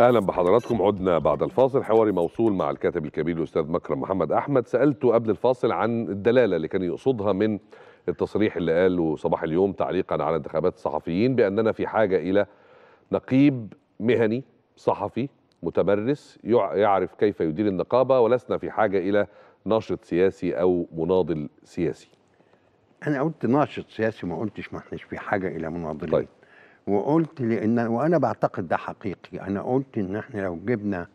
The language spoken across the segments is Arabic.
اهلا بحضراتكم عدنا بعد الفاصل حواري موصول مع الكاتب الكبير الاستاذ مكرم محمد احمد سالته قبل الفاصل عن الدلاله اللي كان يقصدها من التصريح اللي قاله صباح اليوم تعليقا على انتخابات الصحفيين باننا في حاجه الى نقيب مهني صحفي متمرس يعرف كيف يدير النقابه ولسنا في حاجه الى ناشط سياسي او مناضل سياسي. انا قلت ناشط سياسي ما قلتش ما احناش في حاجه الى مناضلين. طيب. وقلت لان وانا بعتقد ده حقيقي انا قلت ان احنا لو جبنا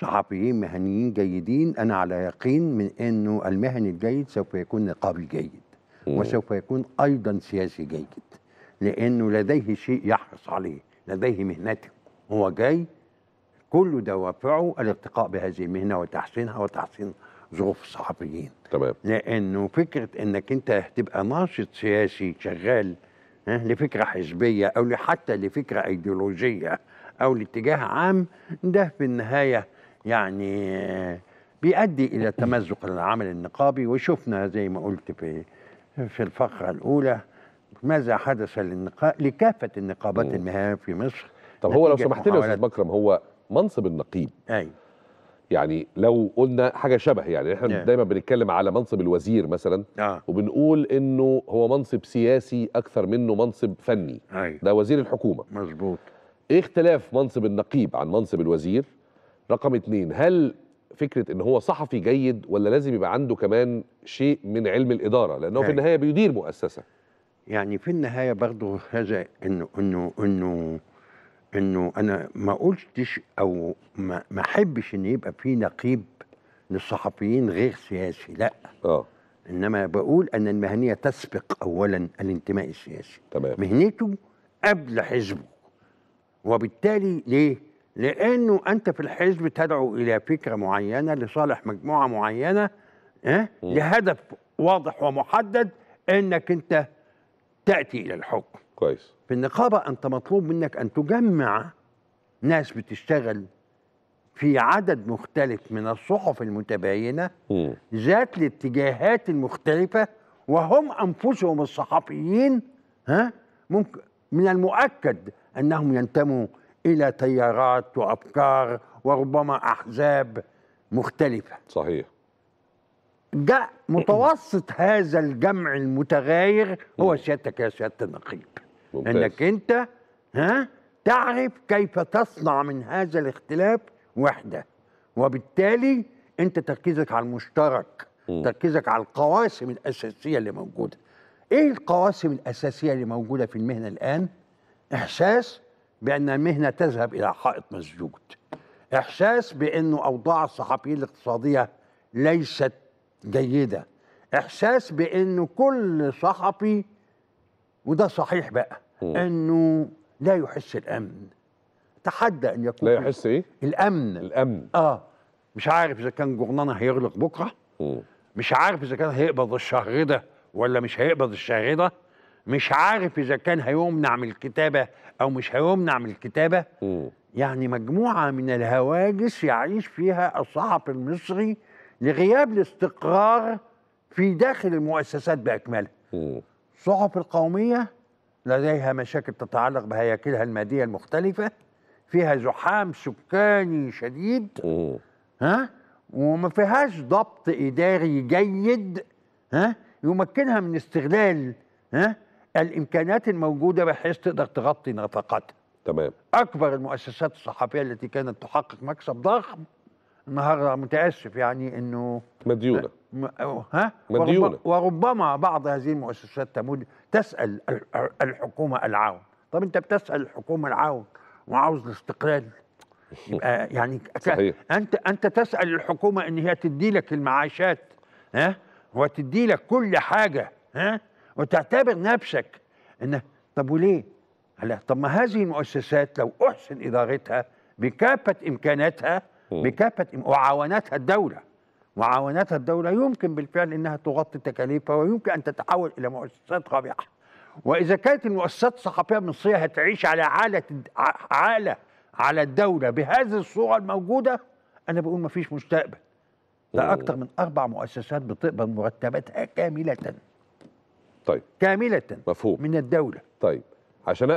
صحفيين مهنيين جيدين انا على يقين من انه المهني الجيد سوف يكون نقابي جيد وسوف يكون ايضا سياسي جيد لانه لديه شيء يحرص عليه لديه مهنته هو جاي كل دوافعه الارتقاء بهذه المهنه وتحسينها وتحسين ظروف الصحفيين تمام لانه فكره انك انت هتبقى ناشط سياسي شغال لفكره حزبيه او حتى لفكره ايديولوجيه او لاتجاه عام ده في النهايه يعني بيؤدي الى تمزق العمل النقابي وشفنا زي ما قلت في في الفقره الاولى ماذا حدث للنقاب لكافه النقابات المهنيه في مصر طب هو لو سمحت لي يا استاذ بكرم هو منصب النقيب ايوه يعني لو قلنا حاجه شبه يعني احنا yeah. دايما بنتكلم على منصب الوزير مثلا آه. وبنقول انه هو منصب سياسي اكثر منه منصب فني أيوة. ده وزير الحكومه مظبوط ايه اختلاف منصب النقيب عن منصب الوزير رقم اتنين هل فكره ان هو صحفي جيد ولا لازم يبقى عنده كمان شيء من علم الاداره لانه أيوة. في النهايه بيدير مؤسسه يعني في النهايه برضه هذا انه انه انه انه انا ما قلتش او ما ما احبش ان يبقى في نقيب للصحفيين غير سياسي لا اه انما بقول ان المهنيه تسبق اولا الانتماء السياسي تمام مهنته قبل حزبه وبالتالي ليه؟ لانه انت في الحزب تدعو الى فكره معينه لصالح مجموعه معينه أه؟ لهدف واضح ومحدد انك انت تاتي الى الحكم كويس في النقابه انت مطلوب منك ان تجمع ناس بتشتغل في عدد مختلف من الصحف المتباينه ذات الاتجاهات المختلفه وهم انفسهم الصحفيين ها ممكن من المؤكد انهم ينتموا الى تيارات وافكار وربما احزاب مختلفه صحيح جاء متوسط هذا الجمع المتغير هو سيادتك يا سياده النقيب ممتاز. انك انت ها تعرف كيف تصنع من هذا الاختلاف وحده وبالتالي انت تركيزك على المشترك م. تركيزك على القواسم الاساسيه اللي موجوده ايه القواسم الاساسيه اللي موجوده في المهنه الان احساس بان المهنه تذهب الى حائط مسدود احساس بانه اوضاع الصحفيين الاقتصاديه ليست جيده احساس بانه كل صحفي وده صحيح بقى مم. انه لا يحس الامن تحدى ان يكون لا يحس ايه الامن الامن اه مش عارف اذا كان جورنانا هيغلق بكره مم. مش عارف اذا كان هيقبض الشهر ده ولا مش هيقبض الشهر ده مش عارف اذا كان هيمنع من الكتابه او مش هيمنع من الكتابه مم. يعني مجموعه من الهواجس يعيش فيها الصحفي المصري لغياب الاستقرار في داخل المؤسسات باكملها الصحف القومية لديها مشاكل تتعلق بهياكلها المادية المختلفة فيها زحام سكاني شديد ها وما فيهاش ضبط إداري جيد ها يمكنها من استغلال ها الإمكانات الموجوده بحيث تقدر تغطي نفقاتها. تمام. اكبر المؤسسات الصحفيه التي كانت تحقق مكسب ضخم النهارده متاسف يعني انه مديونه ها مديونه وربما بعض هذه المؤسسات تمود تسال الحكومه العون طب انت بتسال الحكومه العون وعاوز الاستقلال آه، يعني صحيح. انت انت تسال الحكومه ان هي تدي لك المعاشات ها وتدي لك كل حاجه ها وتعتبر نفسك ان طب وليه؟ طب ما هذه المؤسسات لو احسن ادارتها بكافه امكاناتها بكافه وعاونتها الدوله معاوناتها الدولة يمكن بالفعل أنها تغطي تكاليفها ويمكن أن تتحول إلى مؤسسات رابحه وإذا كانت المؤسسات الصحفيه المصرية هتعيش على عالة عالة على الدولة بهذه الصورة الموجودة أنا بقول ما فيش مستقبل ده أكتر من أربع مؤسسات بتقبل مرتباتها كاملة طيب كاملة مفهوم من الدولة طيب عشان